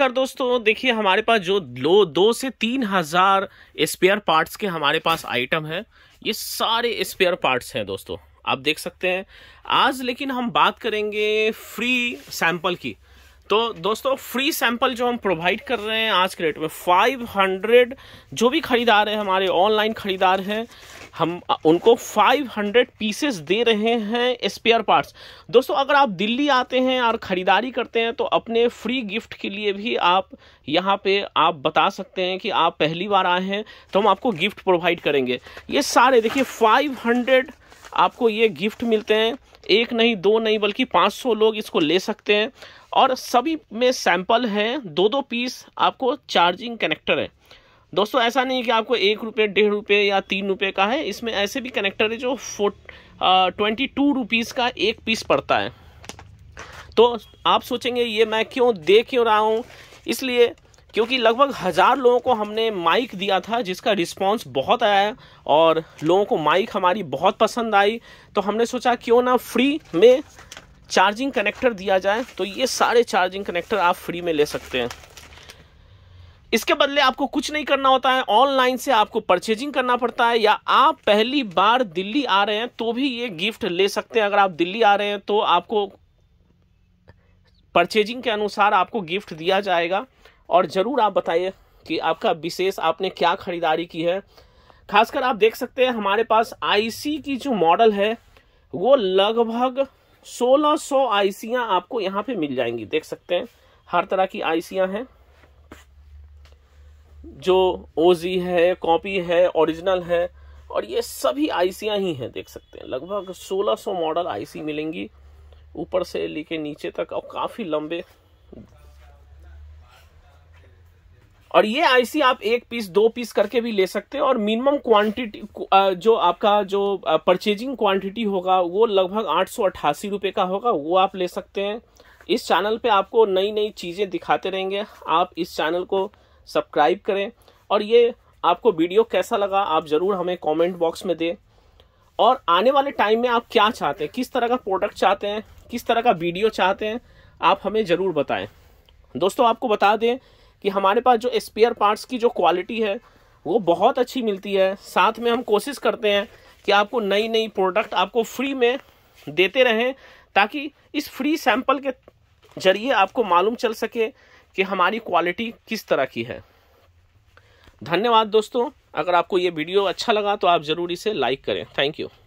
नमस्कार दोस्तों देखिए हमारे पास जो लो दो से तीन हज़ार स्पेयर पार्ट्स के हमारे पास आइटम है ये सारे स्पेयर पार्ट्स हैं दोस्तों आप देख सकते हैं आज लेकिन हम बात करेंगे फ्री सैंपल की तो दोस्तों फ्री सैंपल जो हम प्रोवाइड कर रहे हैं आज के रेट में 500 जो भी खरीदार हैं हमारे ऑनलाइन खरीदार हैं हम उनको 500 पीसेस दे रहे हैं स्पेयर पार्ट्स दोस्तों अगर आप दिल्ली आते हैं और ख़रीदारी करते हैं तो अपने फ्री गिफ्ट के लिए भी आप यहाँ पे आप बता सकते हैं कि आप पहली बार आए हैं तो हम आपको गिफ्ट प्रोवाइड करेंगे ये सारे देखिए 500 आपको ये गिफ्ट मिलते हैं एक नहीं दो नहीं बल्कि 500 लोग इसको ले सकते हैं और सभी में सैंपल हैं दो दो पीस आपको चार्जिंग कनेक्टर है दोस्तों ऐसा नहीं कि आपको एक रुपये डेढ़ रुपये या तीन रुपये का है इसमें ऐसे भी कनेक्टर है जो फोट ट्वेंटी टू रुपीज़ का एक पीस पड़ता है तो आप सोचेंगे ये मैं क्यों दे क्यों रहा हूँ इसलिए क्योंकि लगभग हज़ार लोगों को हमने माइक दिया था जिसका रिस्पांस बहुत आया और लोगों को माइक हमारी बहुत पसंद आई तो हमने सोचा क्यों ना फ्री में चार्जिंग कनेक्टर दिया जाए तो ये सारे चार्जिंग कनेक्टर आप फ्री में ले सकते हैं इसके बदले आपको कुछ नहीं करना होता है ऑनलाइन से आपको परचेजिंग करना पड़ता है या आप पहली बार दिल्ली आ रहे हैं तो भी ये गिफ्ट ले सकते हैं अगर आप दिल्ली आ रहे हैं तो आपको परचेजिंग के अनुसार आपको गिफ्ट दिया जाएगा और ज़रूर आप बताइए कि आपका विशेष आपने क्या ख़रीदारी की है खासकर आप देख सकते हैं हमारे पास आईसी की जो मॉडल है वो लगभग 1600 आईसियाँ आपको यहाँ पे मिल जाएंगी देख सकते हैं हर तरह की आईसियाँ हैं जो ओजी है कॉपी है ओरिजिनल है और ये सभी आईसिया ही हैं देख सकते हैं लगभग 1600 मॉडल आईसी मिलेंगी ऊपर से लेके नीचे तक और काफ़ी लंबे और ये आईसी आप एक पीस दो पीस करके भी ले सकते हैं और मिनिमम क्वांटिटी जो आपका जो परचेजिंग क्वांटिटी होगा वो लगभग आठ सौ अट्ठासी का होगा वो आप ले सकते हैं इस चैनल पे आपको नई नई चीज़ें दिखाते रहेंगे आप इस चैनल को सब्सक्राइब करें और ये आपको वीडियो कैसा लगा आप ज़रूर हमें कमेंट बॉक्स में दें और आने वाले टाइम में आप क्या चाहते हैं किस तरह का प्रोडक्ट चाहते हैं किस तरह का वीडियो चाहते हैं आप हमें ज़रूर बताएं दोस्तों आपको बता दें कि हमारे पास जो स्पेयर पार्ट्स की जो क्वालिटी है वो बहुत अच्छी मिलती है साथ में हम कोशिश करते हैं कि आपको नई नई प्रोडक्ट आपको फ्री में देते रहें ताकि इस फ्री सैंपल के जरिए आपको मालूम चल सके कि हमारी क्वालिटी किस तरह की है धन्यवाद दोस्तों अगर आपको ये वीडियो अच्छा लगा तो आप ज़रूर इसे लाइक करें थैंक यू